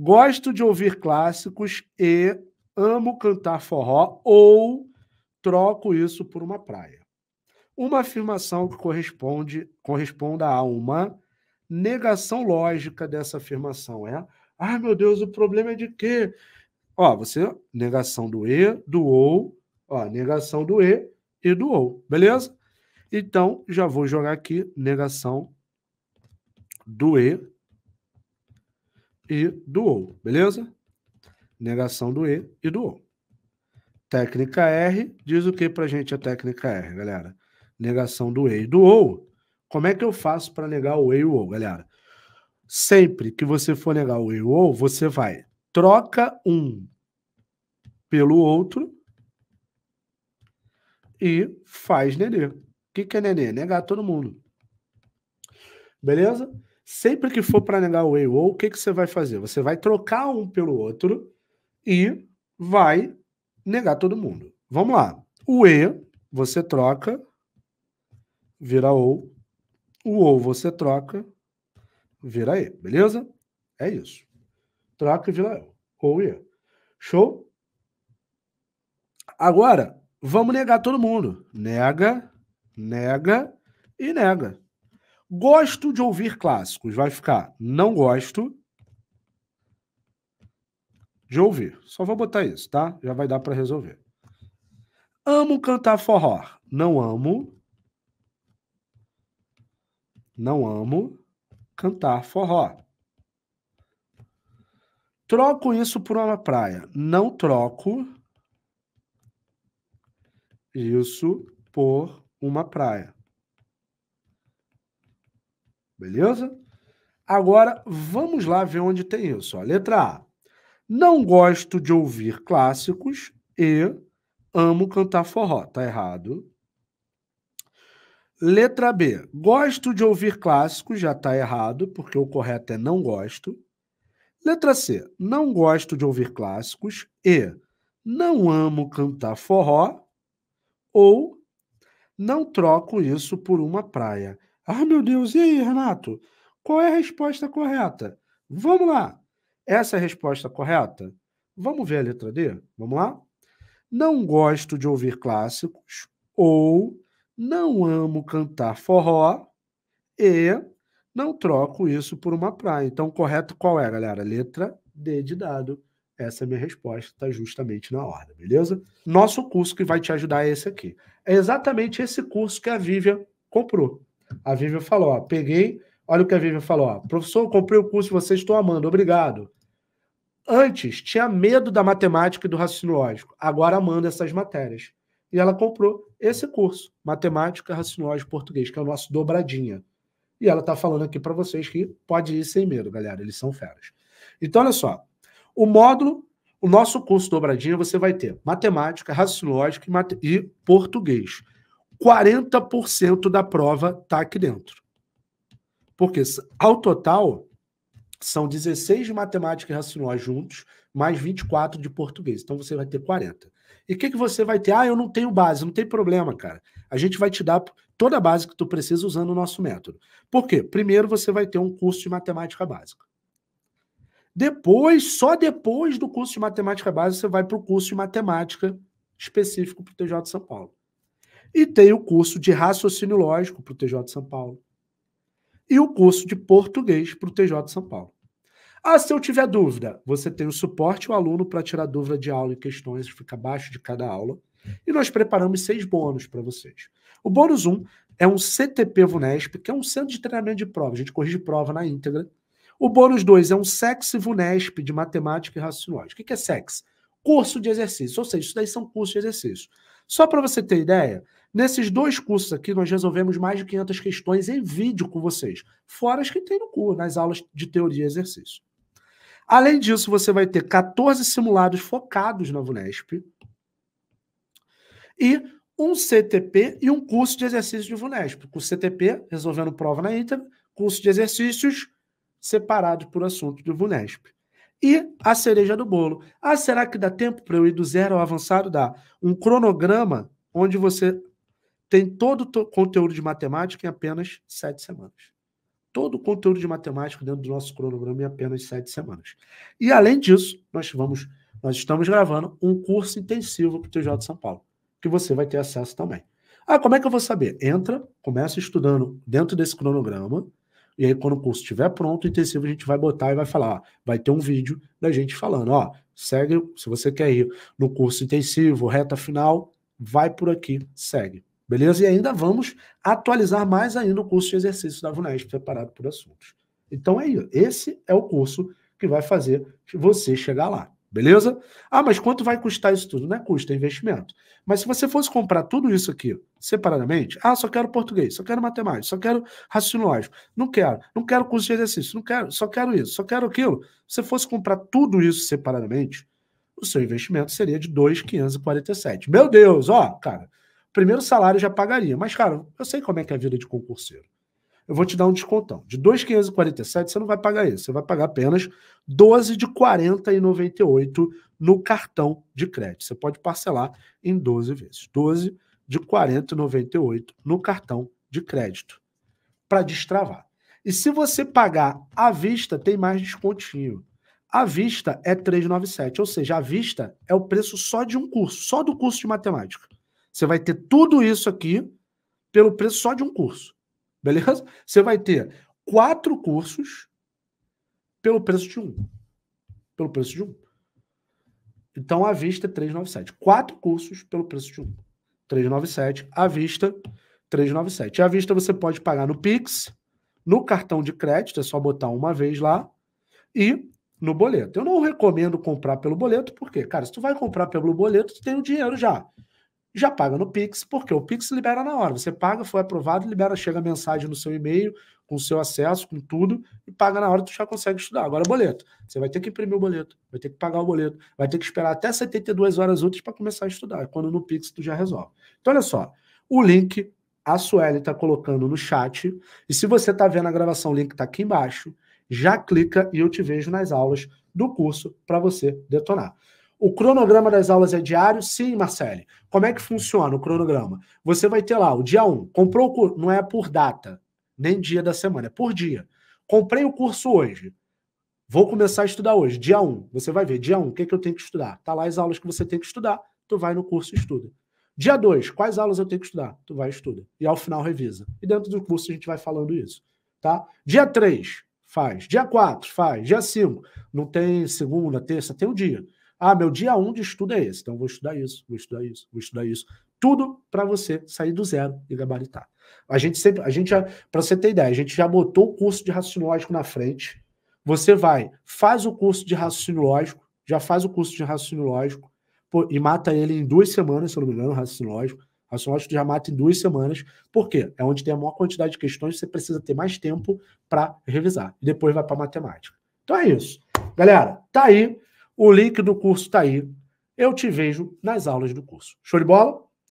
Gosto de ouvir clássicos e amo cantar forró ou troco isso por uma praia. Uma afirmação que corresponde corresponda a uma negação lógica dessa afirmação é: ai meu Deus, o problema é de quê? Ó, você negação do e, do ou, ó, negação do e e do ou, beleza? Então já vou jogar aqui negação do e e do ou, beleza? Negação do e e do ou. Técnica R diz o que para gente a técnica R, galera? Negação do e e do ou. Como é que eu faço para negar o e e o ou, galera? Sempre que você for negar o e e o ou, você vai troca um pelo outro e faz nenê. O que, que é nenê? Negar todo mundo. Beleza? Sempre que for para negar o ou o que, que você vai fazer? Você vai trocar um pelo outro e vai negar todo mundo. Vamos lá. O E você troca, vira OU. O OU você troca, vira E. Beleza? É isso. Troca e vira OU. Ou E. Show? Agora, vamos negar todo mundo. Nega, nega e nega. Gosto de ouvir clássicos. Vai ficar não gosto de ouvir. Só vou botar isso, tá? Já vai dar para resolver. Amo cantar forró. Não amo. Não amo cantar forró. Troco isso por uma praia. Não troco isso por uma praia. Beleza? Agora, vamos lá ver onde tem isso. letra A. Não gosto de ouvir clássicos e amo cantar forró. Tá errado. Letra B. Gosto de ouvir clássicos, já tá errado, porque o correto é não gosto. Letra C. Não gosto de ouvir clássicos e não amo cantar forró ou não troco isso por uma praia. Ah, meu Deus, e aí, Renato? Qual é a resposta correta? Vamos lá. Essa é a resposta correta? Vamos ver a letra D? Vamos lá? Não gosto de ouvir clássicos ou não amo cantar forró e não troco isso por uma praia. Então, correto qual é, galera? Letra D de dado. Essa é a minha resposta, está justamente na ordem, beleza? Nosso curso que vai te ajudar é esse aqui. É exatamente esse curso que a Vivian comprou. A Vivian falou, ó, peguei, olha o que a Vivian falou, ó, professor, comprei o curso, vocês estão amando, obrigado. Antes tinha medo da matemática e do raciocínio lógico, agora amando essas matérias. E ela comprou esse curso, Matemática, Raciocínio Lógico Português, que é o nosso dobradinha. E ela está falando aqui para vocês que pode ir sem medo, galera, eles são feras. Então, olha só, o módulo o nosso curso dobradinha você vai ter matemática, raciocínio lógico e, e português. 40% da prova está aqui dentro. Porque ao total são 16 de matemática e racional juntos, mais 24 de português. Então você vai ter 40. E o que, que você vai ter? Ah, eu não tenho base, não tem problema, cara. A gente vai te dar toda a base que tu precisa usando o nosso método. Por quê? Primeiro você vai ter um curso de matemática básica. Depois, só depois do curso de matemática básica, você vai para o curso de matemática específico para o TJ de São Paulo. E tem o curso de raciocínio lógico para o TJ de São Paulo. E o curso de português para o TJ de São Paulo. Ah, se eu tiver dúvida, você tem o suporte o aluno para tirar dúvida de aula e questões, fica abaixo de cada aula. E nós preparamos seis bônus para vocês. O bônus 1 um é um CTP VUNESP, que é um centro de treinamento de prova. A gente corrige prova na íntegra. O bônus 2 é um SEX VUNESP de matemática e raciocínio lógico. O que é SEX? Curso de exercício. Ou seja, isso daí são cursos de exercício. Só para você ter ideia, Nesses dois cursos aqui, nós resolvemos mais de 500 questões em vídeo com vocês, fora as que tem no curso, nas aulas de teoria e exercício. Além disso, você vai ter 14 simulados focados na VUNESP e um CTP e um curso de exercícios de VUNESP. Com CTP, resolvendo prova na íntegra, curso de exercícios separado por assunto de VUNESP. E a cereja do bolo. Ah, será que dá tempo para eu ir do zero ao avançado? Dá. Um cronograma onde você tem todo o conteúdo de matemática em apenas sete semanas. Todo o conteúdo de matemática dentro do nosso cronograma em apenas sete semanas. E além disso, nós vamos, nós estamos gravando um curso intensivo para o TJ de São Paulo, que você vai ter acesso também. Ah, como é que eu vou saber? Entra, começa estudando dentro desse cronograma, e aí quando o curso estiver pronto, o intensivo a gente vai botar e vai falar, ó, vai ter um vídeo da gente falando, ó, segue, se você quer ir no curso intensivo, reta final, vai por aqui, segue. Beleza? E ainda vamos atualizar mais ainda o curso de exercícios da VUNESP, preparado por assuntos. Então é isso. Esse é o curso que vai fazer você chegar lá. Beleza? Ah, mas quanto vai custar isso tudo? Não é custo, é investimento. Mas se você fosse comprar tudo isso aqui separadamente, ah, só quero português, só quero matemática, só quero raciocínio lógico, não quero, não quero curso de exercício, não quero, só quero isso, só quero aquilo. Se você fosse comprar tudo isso separadamente, o seu investimento seria de 2,547. Meu Deus, ó, cara, Primeiro salário já pagaria, mas, cara, eu sei como é que é a vida de concurseiro. Eu vou te dar um descontão. De 2,547, você não vai pagar isso. Você vai pagar apenas 12 de 40,98 no cartão de crédito. Você pode parcelar em 12 vezes. 12 de 40,98 no cartão de crédito para destravar. E se você pagar à vista, tem mais descontinho. À vista é 397, ou seja, à vista é o preço só de um curso, só do curso de matemática. Você vai ter tudo isso aqui pelo preço só de um curso. Beleza? Você vai ter quatro cursos pelo preço de um. Pelo preço de um. Então, à vista, 397. Quatro cursos pelo preço de um. 397. À vista, 397. E à vista, você pode pagar no Pix, no cartão de crédito, é só botar uma vez lá, e no boleto. Eu não recomendo comprar pelo boleto, porque, cara, se tu vai comprar pelo boleto, tu tem o dinheiro já já paga no Pix, porque o Pix libera na hora. Você paga, foi aprovado, libera, chega a mensagem no seu e-mail, com o seu acesso, com tudo, e paga na hora, tu já consegue estudar. Agora, boleto. Você vai ter que imprimir o boleto, vai ter que pagar o boleto, vai ter que esperar até 72 horas úteis para começar a estudar. Quando no Pix, tu já resolve. Então, olha só. O link a Sueli está colocando no chat. E se você está vendo a gravação, o link está aqui embaixo. Já clica e eu te vejo nas aulas do curso para você detonar. O cronograma das aulas é diário? Sim, Marcele. Como é que funciona o cronograma? Você vai ter lá o dia 1, comprou o curso, não é por data, nem dia da semana, é por dia. Comprei o curso hoje. Vou começar a estudar hoje, dia 1. Você vai ver, dia 1, o que, é que eu tenho que estudar? Tá lá as aulas que você tem que estudar, tu vai no curso e estuda. Dia 2, quais aulas eu tenho que estudar? Tu vai e estuda. E ao final revisa. E dentro do curso a gente vai falando isso, tá? Dia 3, faz. Dia 4, faz. Dia 5, não tem segunda, terça, tem o um dia. Ah, meu dia 1 um de estudo é esse, então vou estudar isso, vou estudar isso, vou estudar isso. Tudo para você sair do zero e gabaritar. A gente sempre, a gente já, para você ter ideia, a gente já botou o curso de raciocínio lógico na frente. Você vai, faz o curso de raciocínio lógico, já faz o curso de raciocínio lógico pô, e mata ele em duas semanas, se eu não me engano, raciocínio lógico. Raciocínio lógico já mata em duas semanas. Por quê? É onde tem a maior quantidade de questões, você precisa ter mais tempo para revisar. E depois vai para matemática. Então é isso. Galera, tá aí. O link do curso está aí. Eu te vejo nas aulas do curso. Show de bola?